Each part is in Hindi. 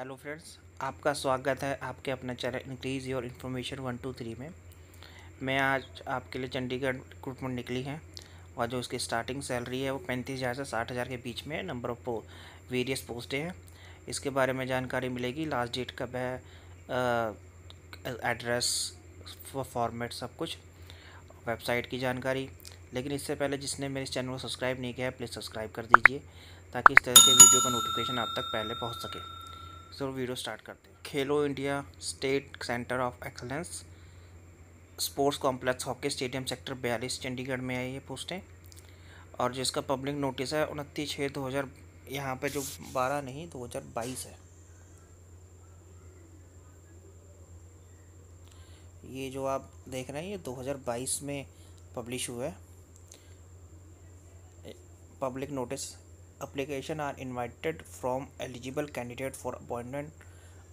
हेलो फ्रेंड्स आपका स्वागत है आपके अपने channel increase your information one two three में मैं आज आपके लिए चंडीगढ़ रिक्रूटमेंट निकली है और जो उसकी स्टार्टिंग सैलरी है वो पैंतीस हज़ार से साठ हज़ार के बीच में नंबर ऑफ पो, वेरियस पोस्टें हैं इसके बारे में जानकारी मिलेगी लास्ट डेट कब है एड्रेस फॉर्मेट सब कुछ वेबसाइट की जानकारी लेकिन इससे पहले जिसने मेरे चैनल को सब्सक्राइब नहीं किया है प्लीज़ सब्सक्राइब कर दीजिए ताकि इस तरह के वीडियो का नोटिफिकेशन आप तक पहले पहुंच सके जरूर वीडियो स्टार्ट करते हैं Khelo India state centre of excellence sports complex hockey stadium sector बयालीस चंडीगढ़ में आई ये पोस्टें और जिसका पब्लिक नोटिस है उनतीस छः दो हज़ार यहाँ पर जो बारह नहीं दो हज़ार बाईस है ये जो आप देख रहे हैं ये दो हज़ार बाईस में पब्लिश हुआ है public notice application are invited from eligible candidate for appointment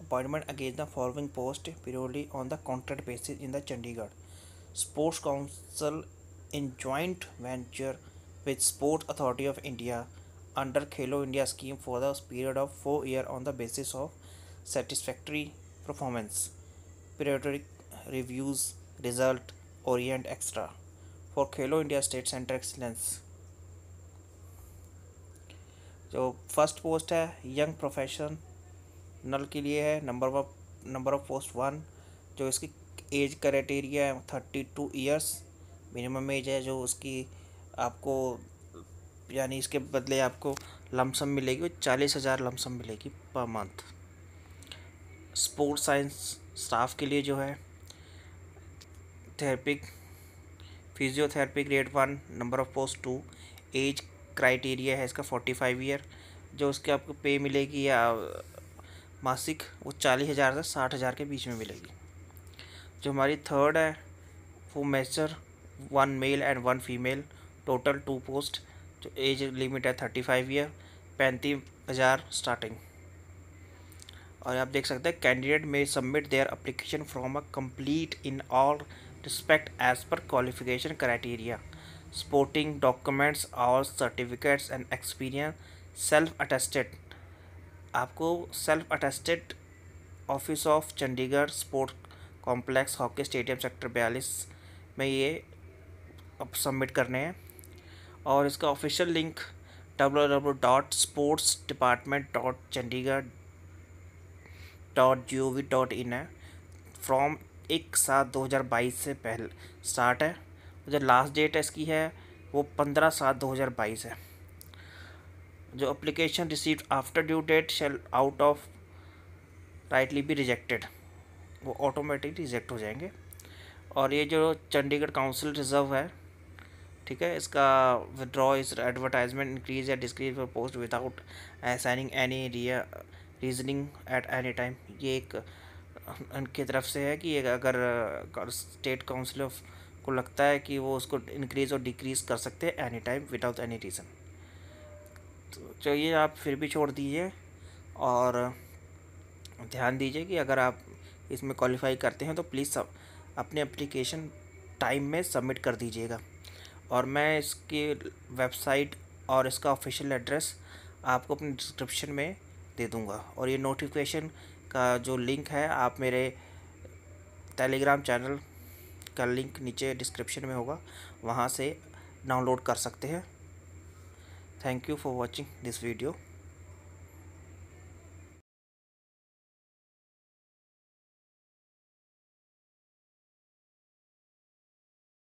appointment against the following post purely on the contract basis in the Chandigarh Sports Council in joint venture with Sports Authority of India under Khelo India scheme for the period of 4 year on the basis of satisfactory performance periodic reviews result orient extra for Khelo India State Center Excellence जो फर्स्ट पोस्ट है यंग प्रोफेशन नल के लिए है number of number of post one जो इसकी एज क्राइटेरिया है thirty two years minimum age है जो उसकी आपको यानी इसके बदले आपको लमसम मिलेगी वो चालीस हज़ार लमसम मिलेगी per month sports science staff के लिए जो है therapeutic physiotherapy grade one number of post two age criteria है इसका फोर्टी फाइव ईयर जो उसके आपको पे मिलेगी या मासिक वो चालीस हज़ार से साठ हज़ार के बीच में मिलेगी जो हमारी थर्ड है वो masseur one male and one female total two post जो एज लिमिट है थर्टी फाइव ईयर पैंतीस हज़ार स्टार्टिंग और आप देख सकते हैं कैंडिडेट में submit their application from a complete in all respect age पर क्वालिफिकेशन क्राइटेरिया sporting डॉक्यूमेंट्स और certificates and experience self attested आपको self attested office of Chandigarh sport complex hockey stadium sector बयालीस में ये अब सबमिट करने हैं और इसका official link W W dot sports department dot Chandigarh dot G O V dot in है फ्रॉम एक सात दो हज़ार बाईस से पहले स्टार्ट है जो लास्ट डेट है इसकी है वो पंद्रह सात दो हज़ार बाईस है जो application receive after due date shall out of rightly be rejected वो ऑटोमेटिक रिजेक्ट हो जाएंगे और ये जो चंडीगढ़ काउंसिल रिजर्व है ठीक है इसका विदड्रॉ इस एडवर्टाइजमेंट इंक्रीज या डिस्क्रीज पर पोस्ट विदाउट असाइनिंग एनी रिया रीजनिंग एट एनी टाइम ये एक उनकी तरफ से है कि अगर स्टेट काउंसिल ऑफ को लगता है कि वो उसको इंक्रीज़ और डिक्रीज़ कर सकते हैं any time without any reason तो चलिए आप फिर भी छोड़ दीजिए और ध्यान दीजिए कि अगर आप इसमें क्वालिफाई करते हैं तो प्लीज़ सब अपने अप्लीकेशन टाइम में सबमिट कर दीजिएगा और मैं इसकी वेबसाइट और इसका ऑफिशियल एड्रेस आपको अपने डिस्क्रिप्शन में दे दूँगा और ये नोटिफिकेशन का जो लिंक है आप मेरे टेलीग्राम चैनल का लिंक नीचे डिस्क्रिप्शन में होगा वहाँ से डाउनलोड कर सकते हैं thank you for watching this video